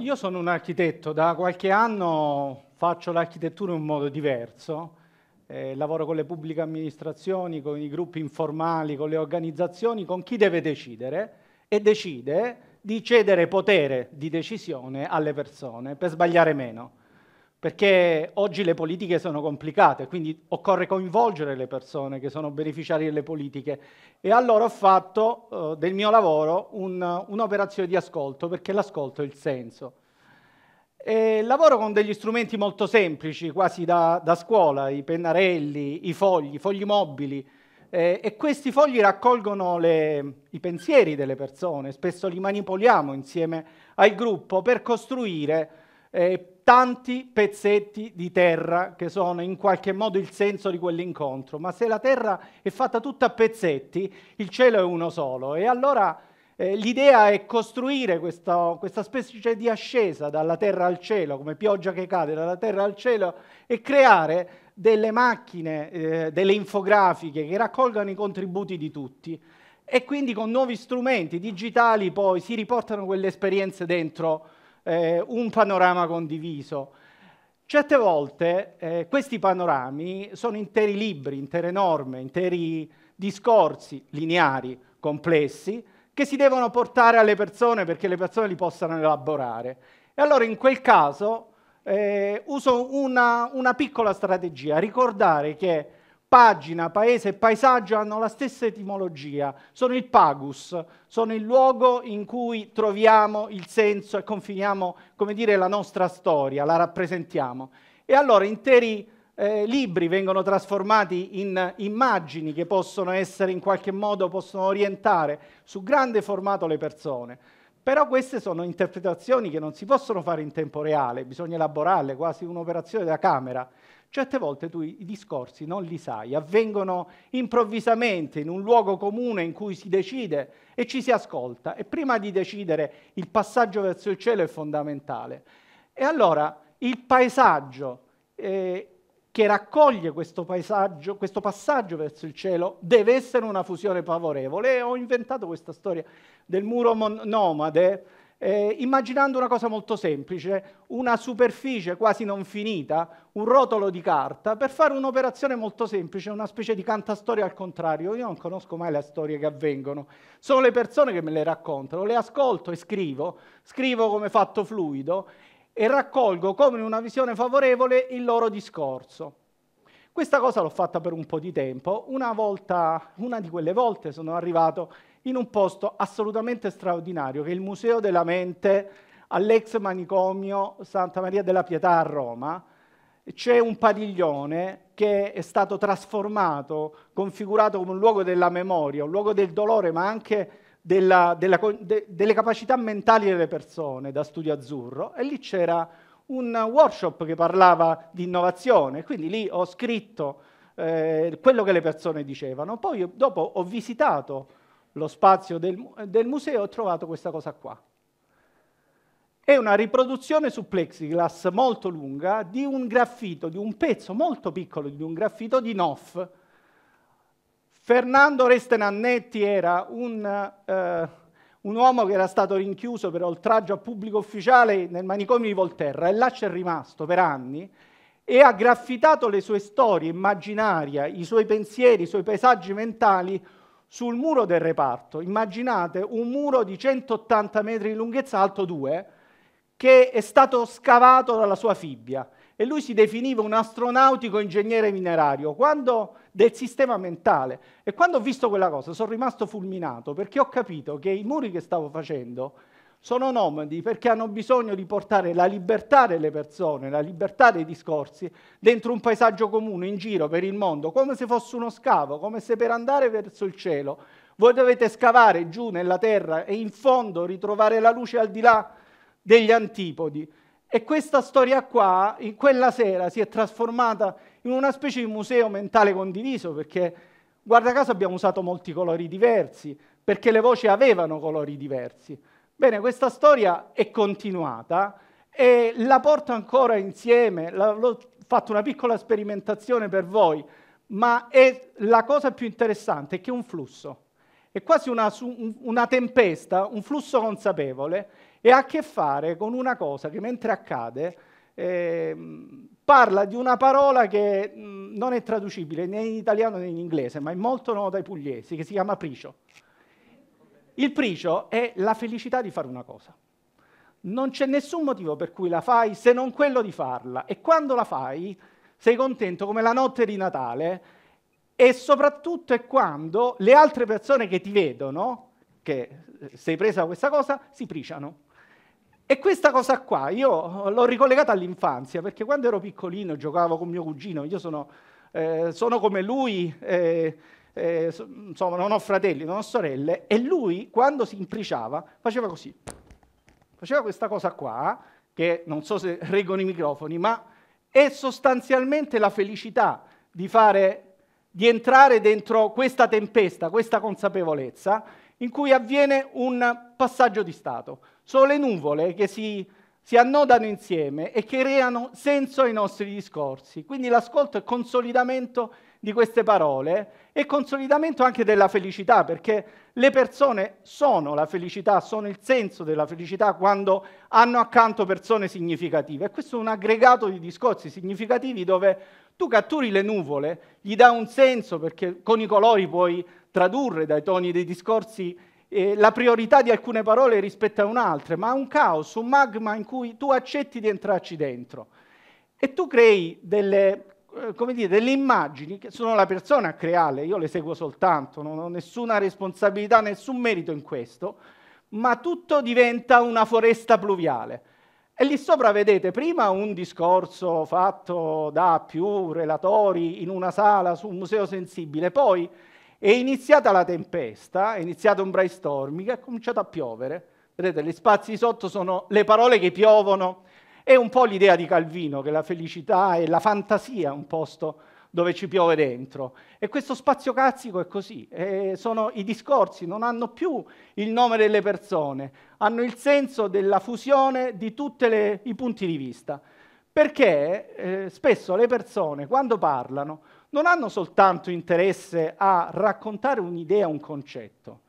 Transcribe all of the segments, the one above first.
Io sono un architetto, da qualche anno faccio l'architettura in un modo diverso, eh, lavoro con le pubbliche amministrazioni, con i gruppi informali, con le organizzazioni, con chi deve decidere e decide di cedere potere di decisione alle persone per sbagliare meno perché oggi le politiche sono complicate, quindi occorre coinvolgere le persone che sono beneficiari delle politiche. E allora ho fatto eh, del mio lavoro un, un'operazione di ascolto, perché l'ascolto è il senso. E lavoro con degli strumenti molto semplici, quasi da, da scuola, i pennarelli, i fogli, i fogli mobili, eh, e questi fogli raccolgono le, i pensieri delle persone, spesso li manipoliamo insieme al gruppo per costruire... Eh, tanti pezzetti di terra che sono in qualche modo il senso di quell'incontro, ma se la terra è fatta tutta a pezzetti, il cielo è uno solo e allora eh, l'idea è costruire questa, questa, specie di ascesa dalla terra al cielo, come pioggia che cade dalla terra al cielo, e creare delle macchine, eh, delle infografiche che raccolgano i contributi di tutti e quindi con nuovi strumenti digitali poi si riportano quelle esperienze dentro eh, un panorama condiviso. Certe volte eh, questi panorami sono interi libri, intere norme, interi discorsi lineari, complessi, che si devono portare alle persone perché le persone li possano elaborare. E allora in quel caso eh, uso una, una piccola strategia, ricordare che Pagina, paese e paesaggio hanno la stessa etimologia, sono il pagus, sono il luogo in cui troviamo il senso e confiniamo, come dire, la nostra storia, la rappresentiamo. E allora interi eh, libri vengono trasformati in immagini che possono essere in qualche modo, possono orientare su grande formato le persone. Però queste sono interpretazioni che non si possono fare in tempo reale, bisogna elaborarle, quasi un'operazione da camera. Certe volte tu i discorsi non li sai, avvengono improvvisamente in un luogo comune in cui si decide e ci si ascolta. E prima di decidere il passaggio verso il cielo è fondamentale. E allora il paesaggio eh, che raccoglie questo, questo passaggio verso il cielo, deve essere una fusione favorevole. E ho inventato questa storia del muro nomade eh, immaginando una cosa molto semplice, una superficie quasi non finita, un rotolo di carta, per fare un'operazione molto semplice, una specie di cantastoria al contrario. Io non conosco mai le storie che avvengono, sono le persone che me le raccontano, le ascolto e scrivo, scrivo come fatto fluido e raccolgo come in una visione favorevole il loro discorso. Questa cosa l'ho fatta per un po' di tempo, una volta, una di quelle volte sono arrivato in un posto assolutamente straordinario, che è il Museo della Mente all'ex manicomio Santa Maria della Pietà a Roma. C'è un padiglione che è stato trasformato, configurato come un luogo della memoria, un luogo del dolore, ma anche della, della, de, delle capacità mentali delle persone da Studio Azzurro. E lì c'era un workshop che parlava di innovazione, quindi lì ho scritto eh, quello che le persone dicevano. Poi dopo ho visitato lo spazio del, del museo, ho trovato questa cosa qua. È una riproduzione su plexiglass molto lunga di un graffito, di un pezzo molto piccolo di un graffito di Noff. Fernando Restenannetti era un, eh, un uomo che era stato rinchiuso per oltraggio a pubblico ufficiale nel manicomio di Volterra e là c'è rimasto per anni e ha graffitato le sue storie immaginarie, i suoi pensieri, i suoi paesaggi mentali sul muro del reparto. Immaginate un muro di 180 metri di lunghezza, alto 2, che è stato scavato dalla sua fibbia e lui si definiva un astronautico ingegnere minerario quando, del sistema mentale. E quando ho visto quella cosa sono rimasto fulminato perché ho capito che i muri che stavo facendo sono nomadi perché hanno bisogno di portare la libertà delle persone, la libertà dei discorsi dentro un paesaggio comune, in giro per il mondo, come se fosse uno scavo, come se per andare verso il cielo voi dovete scavare giù nella terra e in fondo ritrovare la luce al di là degli antipodi. E questa storia qua, in quella sera, si è trasformata in una specie di museo mentale condiviso, perché guarda caso abbiamo usato molti colori diversi, perché le voci avevano colori diversi. Bene, questa storia è continuata e la porto ancora insieme, la, l'ho fatto una piccola sperimentazione per voi, ma è la cosa più interessante è che è un flusso, è quasi una, una tempesta, un flusso consapevole e ha a che fare con una cosa che mentre accade eh, parla di una parola che non è traducibile né in italiano né in inglese, ma è molto nota ai pugliesi, che si chiama pricio. Il pricio è la felicità di fare una cosa. Non c'è nessun motivo per cui la fai se non quello di farla e quando la fai sei contento come la notte di Natale e soprattutto è quando le altre persone che ti vedono, che eh, sei presa da questa cosa, si priciano. E questa cosa qua io l'ho ricollegata all'infanzia, perché quando ero piccolino giocavo con mio cugino, io sono, eh, sono come lui, eh, eh, insomma, non ho fratelli, non ho sorelle, e lui quando si impriciava faceva così, faceva questa cosa qua, che non so se reggono i microfoni, ma è sostanzialmente la felicità di, fare, di entrare dentro questa tempesta, questa consapevolezza, in cui avviene un passaggio di stato. Sono le nuvole che si si annodano insieme e creano senso ai nostri discorsi. Quindi l'ascolto è consolidamento di queste parole e consolidamento anche della felicità, perché le persone sono la felicità, sono il senso della felicità quando hanno accanto persone significative. E questo è un aggregato di discorsi significativi dove tu catturi le nuvole, gli dà un senso, perché con i colori puoi tradurre dai toni dei discorsi eh, la priorità di alcune parole rispetto a un'altra, ma un caos, un magma in cui tu accetti di entrarci dentro e tu crei delle, eh, dire, delle immagini che sono la persona a crearle, io le seguo soltanto, non ho nessuna responsabilità, nessun merito in questo, ma tutto diventa una foresta pluviale. E lì sopra vedete prima un discorso fatto da più relatori in una sala su un museo sensibile, poi è iniziata la tempesta, è iniziato un brainstorming, è cominciato a piovere. Vedete, gli spazi sotto sono le parole che piovono. È un po' l'idea di Calvino che la felicità e la fantasia è un posto dove ci piove dentro. E questo spazio cazzico è così. Eh, sono, I discorsi non hanno più il nome delle persone, hanno il senso della fusione di tutti i punti di vista. Perché eh, spesso le persone, quando parlano, non hanno soltanto interesse a raccontare un'idea, un concetto,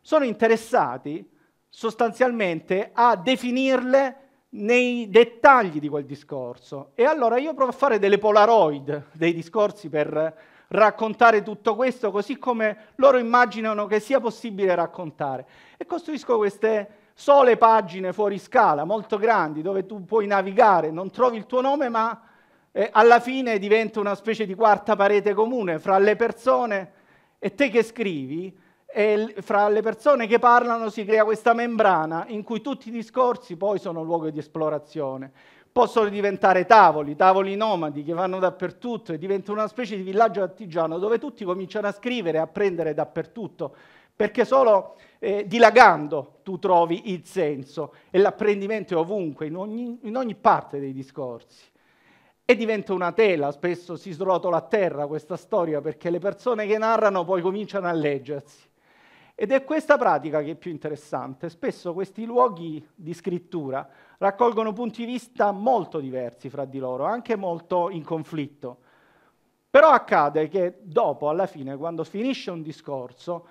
sono interessati sostanzialmente a definirle nei dettagli di quel discorso. E allora io provo a fare delle polaroid dei discorsi per raccontare tutto questo così come loro immaginano che sia possibile raccontare. E costruisco queste sole pagine fuori scala, molto grandi, dove tu puoi navigare, non trovi il tuo nome ma eh, alla fine diventa una specie di quarta parete comune fra le persone e te che scrivi, e fra le persone che parlano si crea questa membrana in cui tutti i discorsi poi sono luogo di esplorazione. Possono diventare tavoli, tavoli nomadi che vanno dappertutto e diventa una specie di villaggio artigiano dove tutti cominciano a scrivere, a prendere dappertutto, perché solo eh, dilagando tu trovi il senso e l'apprendimento è ovunque, in ogni, in ogni parte dei discorsi e diventa una tela, spesso si srotola a terra questa storia perché le persone che narrano poi cominciano a leggersi. Ed è questa pratica che è più interessante. Spesso questi luoghi di scrittura raccolgono punti di vista molto diversi fra di loro, anche molto in conflitto. Però accade che dopo, alla fine, quando finisce un discorso,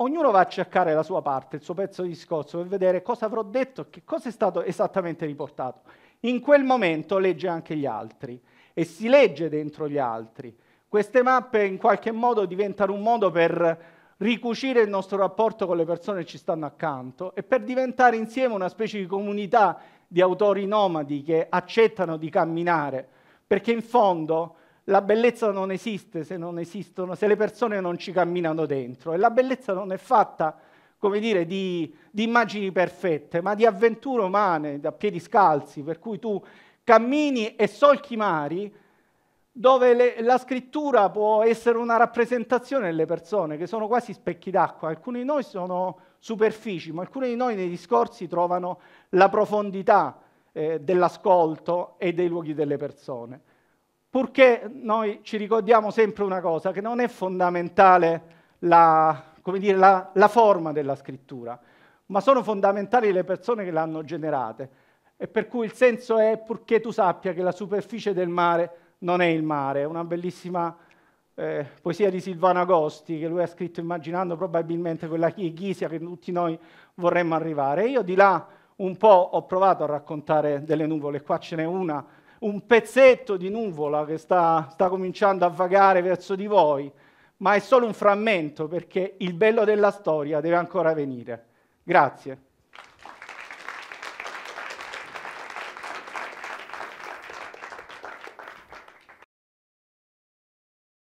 ognuno va a cercare la sua parte, il suo pezzo di discorso, per vedere cosa avrò detto, che cosa è stato esattamente riportato in quel momento legge anche gli altri e si legge dentro gli altri. Queste mappe in qualche modo diventano un modo per ricucire il nostro rapporto con le persone che ci stanno accanto e per diventare insieme una specie di comunità di autori nomadi che accettano di camminare, perché in fondo la bellezza non esiste se non esistono, se le persone non ci camminano dentro e la bellezza non è fatta come dire, di, di, immagini perfette, ma di avventure umane, da piedi scalzi, per cui tu cammini e solchi mari dove le, la scrittura può essere una rappresentazione delle persone, che sono quasi specchi d'acqua. Alcuni di noi sono superfici, ma alcuni di noi nei discorsi trovano la profondità eh, dell'ascolto e dei luoghi delle persone. Purché noi ci ricordiamo sempre una cosa, che non è fondamentale la come dire, la, la forma della scrittura, ma sono fondamentali le persone che l'hanno generata. e per cui il senso è purché tu sappia che la superficie del mare non è il mare. È una bellissima eh, poesia di Silvano Agosti che lui ha scritto immaginando probabilmente quella Ghisia che tutti noi vorremmo arrivare. E io di là un po' ho provato a raccontare delle nuvole, qua ce n'è una, un pezzetto di nuvola che sta, sta cominciando a vagare verso di voi ma è solo un frammento perché il bello della storia deve ancora venire. Grazie.